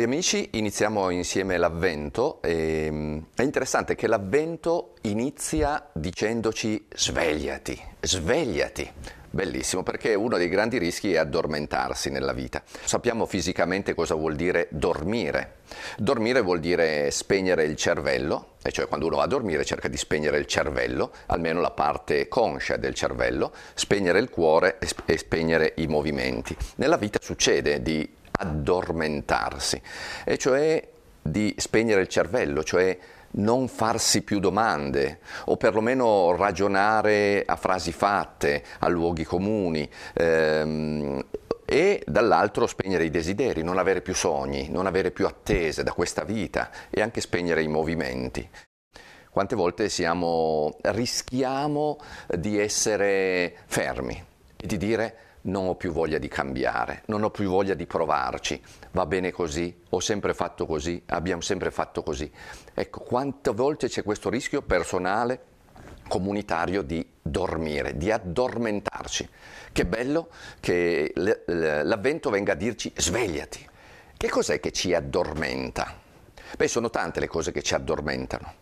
Cari amici, iniziamo insieme l'avvento. E, ehm, è interessante che l'avvento inizia dicendoci svegliati, svegliati. Bellissimo, perché uno dei grandi rischi è addormentarsi nella vita. Sappiamo fisicamente cosa vuol dire dormire. Dormire vuol dire spegnere il cervello, e cioè quando uno va a dormire cerca di spegnere il cervello, almeno la parte conscia del cervello, spegnere il cuore e spegnere i movimenti. Nella vita succede di addormentarsi, e cioè di spegnere il cervello, cioè non farsi più domande o perlomeno ragionare a frasi fatte, a luoghi comuni. Ehm, e dall'altro spegnere i desideri, non avere più sogni, non avere più attese da questa vita e anche spegnere i movimenti. Quante volte siamo, rischiamo di essere fermi e di dire non ho più voglia di cambiare, non ho più voglia di provarci, va bene così, ho sempre fatto così, abbiamo sempre fatto così. Ecco, quante volte c'è questo rischio personale, comunitario di dormire, di addormentarci. Che bello che l'avvento venga a dirci svegliati. Che cos'è che ci addormenta? Beh, sono tante le cose che ci addormentano.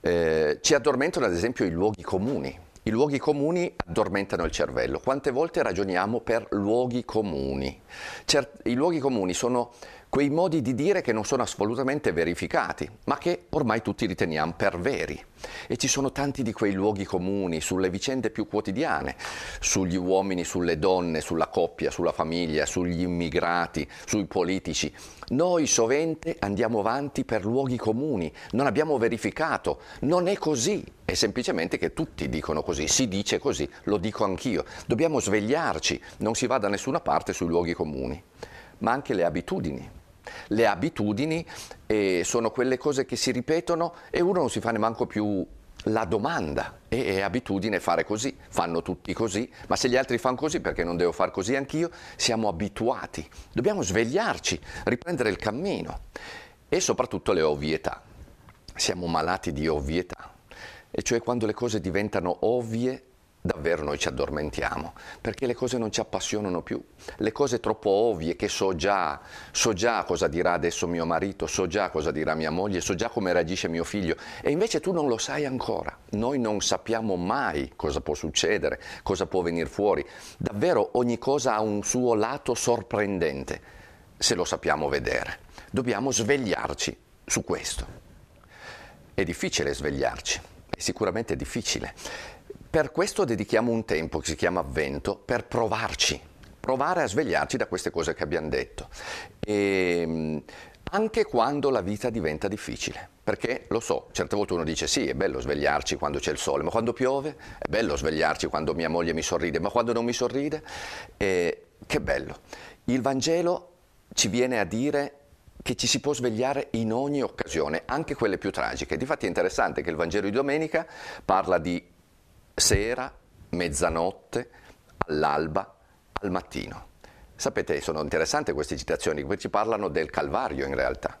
Eh, ci addormentano ad esempio i luoghi comuni i luoghi comuni addormentano il cervello. Quante volte ragioniamo per luoghi comuni? Cert- I luoghi comuni sono quei modi di dire che non sono assolutamente verificati, ma che ormai tutti riteniamo per veri. E ci sono tanti di quei luoghi comuni sulle vicende più quotidiane, sugli uomini, sulle donne, sulla coppia, sulla famiglia, sugli immigrati, sui politici. Noi sovente andiamo avanti per luoghi comuni, non abbiamo verificato, non è così, è semplicemente che tutti dicono così, si dice così, lo dico anch'io. Dobbiamo svegliarci, non si va da nessuna parte sui luoghi comuni, ma anche le abitudini le abitudini eh, sono quelle cose che si ripetono e uno non si fa neanche più la domanda e è abitudine fare così, fanno tutti così, ma se gli altri fanno così perché non devo far così anch'io? Siamo abituati, dobbiamo svegliarci, riprendere il cammino e soprattutto le ovvietà. Siamo malati di ovvietà, e cioè quando le cose diventano ovvie davvero noi ci addormentiamo, perché le cose non ci appassionano più, le cose troppo ovvie che so già, so già cosa dirà adesso mio marito, so già cosa dirà mia moglie, so già come reagisce mio figlio e invece tu non lo sai ancora, noi non sappiamo mai cosa può succedere, cosa può venire fuori, davvero ogni cosa ha un suo lato sorprendente se lo sappiamo vedere, dobbiamo svegliarci su questo. È difficile svegliarci, è sicuramente difficile per questo dedichiamo un tempo che si chiama avvento per provarci, provare a svegliarci da queste cose che abbiamo detto. E, ehm, anche quando la vita diventa difficile. Perché lo so, certe volte uno dice sì, è bello svegliarci quando c'è il sole, ma quando piove è bello svegliarci quando mia moglie mi sorride, ma quando non mi sorride, eh, che bello. Il Vangelo ci viene a dire che ci si può svegliare in ogni occasione, anche quelle più tragiche. Difatti è interessante che il Vangelo di domenica parla di sera, mezzanotte, all'alba, al mattino. Sapete, sono interessanti queste citazioni, qui ci parlano del Calvario in realtà.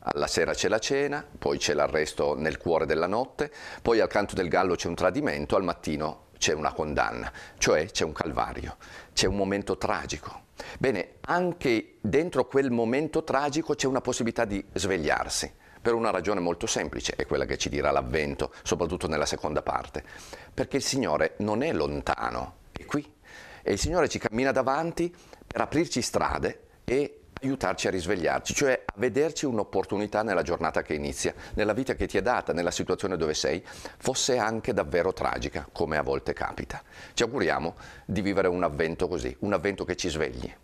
Alla sera c'è la cena, poi c'è l'arresto nel cuore della notte, poi al canto del gallo c'è un tradimento, al mattino c'è una condanna, cioè c'è un calvario, c'è un momento tragico. Bene, anche dentro quel momento tragico c'è una possibilità di svegliarsi per una ragione molto semplice, è quella che ci dirà l'avvento, soprattutto nella seconda parte, perché il Signore non è lontano, è qui e il Signore ci cammina davanti per aprirci strade e aiutarci a risvegliarci, cioè a vederci un'opportunità nella giornata che inizia, nella vita che ti è data, nella situazione dove sei, fosse anche davvero tragica, come a volte capita. Ci auguriamo di vivere un avvento così, un avvento che ci svegli.